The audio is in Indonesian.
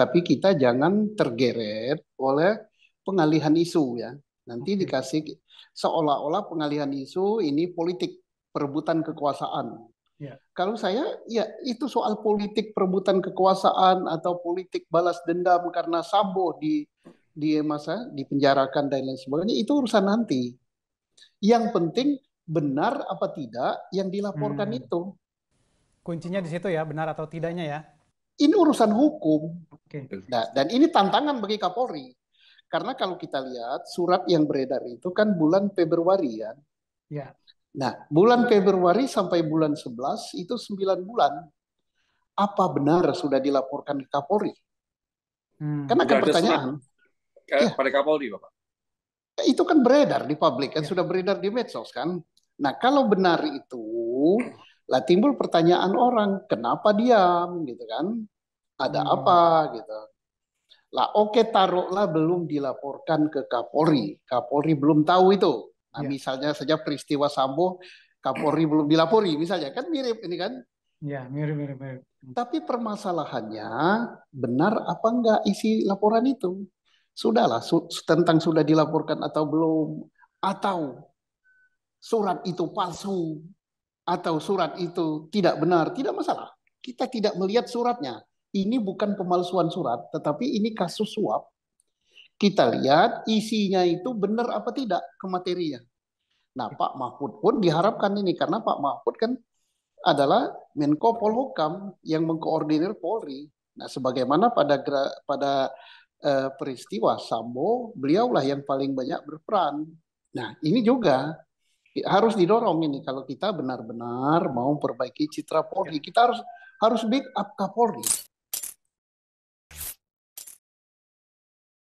Tapi kita jangan tergeret oleh pengalihan isu ya. Nanti dikasih seolah-olah pengalihan isu ini politik perebutan kekuasaan. Ya. Kalau saya, ya itu soal politik perebutan kekuasaan atau politik balas dendam karena sabo di di masa dipenjarakan dan lain sebagainya itu urusan nanti. Yang penting benar apa tidak yang dilaporkan hmm. itu. Kuncinya di situ ya, benar atau tidaknya ya. Ini urusan hukum. Okay. Nah, dan ini tantangan bagi Kapolri. Karena kalau kita lihat surat yang beredar itu kan bulan Februari ya. Ya. Nah, bulan Februari sampai bulan 11 itu 9 bulan. Apa benar sudah dilaporkan ke Kapolri? Hmm. Karena kan pertanyaan. Eh, ya. Pada Kapolri, Bapak. Itu kan beredar di publik kan ya. sudah beredar di medsos kan. Nah, kalau benar itu lah timbul pertanyaan orang, kenapa diam gitu kan? Ada hmm. apa gitu. Lah oke okay, taruhlah belum dilaporkan ke Kapolri. Kapolri belum tahu itu. Nah, ya. misalnya saja peristiwa Sambo Kapolri belum dilapori misalnya kan mirip ini kan? Ya, mirip mirip mirip. Hmm. Tapi permasalahannya benar apa enggak isi laporan itu? Sudahlah su tentang sudah dilaporkan atau belum atau surat itu palsu atau surat itu tidak benar, tidak masalah. Kita tidak melihat suratnya. Ini bukan pemalsuan surat, tetapi ini kasus suap. Kita lihat isinya itu benar apa tidak ke materinya. Nah, Pak Mahfud pun diharapkan ini karena Pak Mahfud kan adalah Menko Polhukam yang mengkoordinir Polri. Nah, sebagaimana pada pada eh, peristiwa Sambo, beliaulah yang paling banyak berperan. Nah, ini juga harus didorong ini kalau kita benar-benar mau perbaiki citra Polri. Iya. Kita harus harus up Kapolri.